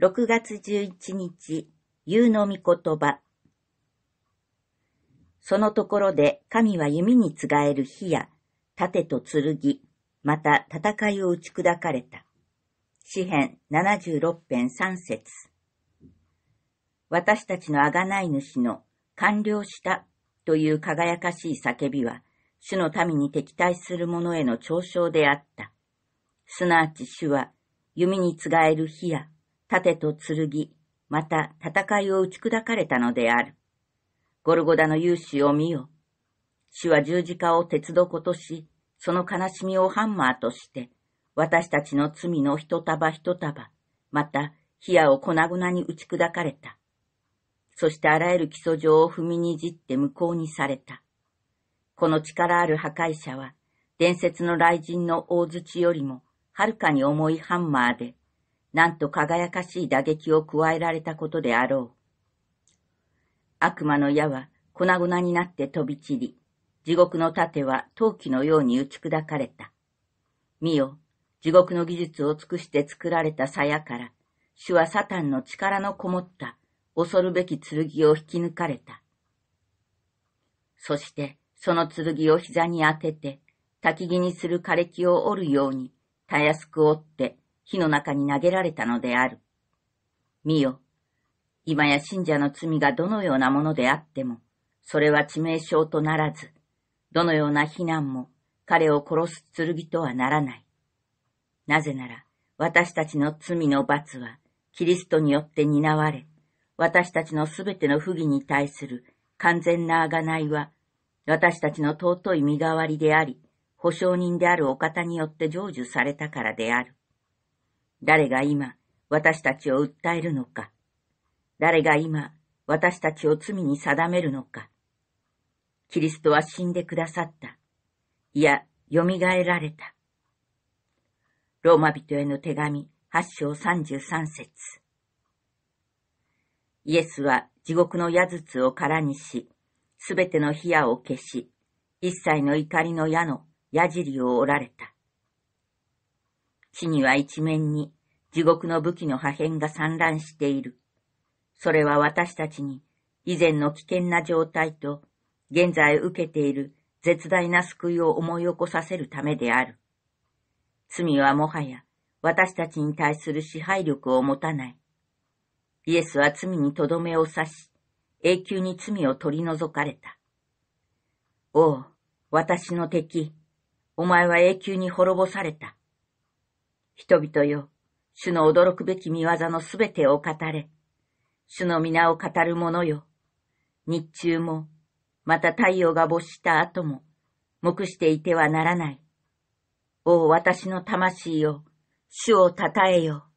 6月11日、夕の御言葉。そのところで神は弓に継がえる火や、盾と剣、また戦いを打ち砕かれた。詩編76編3節。私たちの贖い主の完了したという輝かしい叫びは、主の民に敵対する者への嘲笑であった。すなわち主は、弓に継がえる火や、盾と剣、また戦いを打ち砕かれたのである。ゴルゴダの勇士を見よ。主は十字架を鉄床とし、その悲しみをハンマーとして、私たちの罪の一束一束、また、火矢を粉々に打ち砕かれた。そしてあらゆる基礎上を踏みにじって無効にされた。この力ある破壊者は、伝説の雷神の大槌よりも、はるかに重いハンマーで、なんと輝かしい打撃を加えられたことであろう。悪魔の矢は粉々になって飛び散り、地獄の盾は陶器のように打ち砕かれた。見よ、地獄の技術を尽くして作られた鞘から、主はサタンの力のこもった恐るべき剣を引き抜かれた。そしてその剣を膝に当てて、焚き木にする枯れ木を折るように、たやすく折って火の中に投げられたのである。見よ。今や信者の罪がどのようなものであっても、それは致命傷とならず、どのような非難も彼を殺す剣とはならない。なぜなら、私たちの罪の罰は、キリストによって担われ、私たちのすべての不義に対する完全な贖いは、私たちの尊い身代わりであり、保証人であるお方によって成就されたからである。誰が今私たちを訴えるのか。誰が今私たちを罪に定めるのか。キリストは死んでくださった。いや、蘇られた。ローマ人への手紙八章三十三節イエスは地獄の矢筒を空にし、すべての火矢を消し、一切の怒りの矢の矢尻を折られた。地には一面に地獄の武器の破片が散乱している。それは私たちに以前の危険な状態と現在受けている絶大な救いを思い起こさせるためである。罪はもはや私たちに対する支配力を持たない。イエスは罪にとどめを刺し、永久に罪を取り除かれた。おう、私の敵、お前は永久に滅ぼされた。人々よ、主の驚くべき見業のすべてを語れ。主の皆を語る者よ。日中も、また太陽が没した後も、黙していてはならない。お私の魂を、主を称えよ。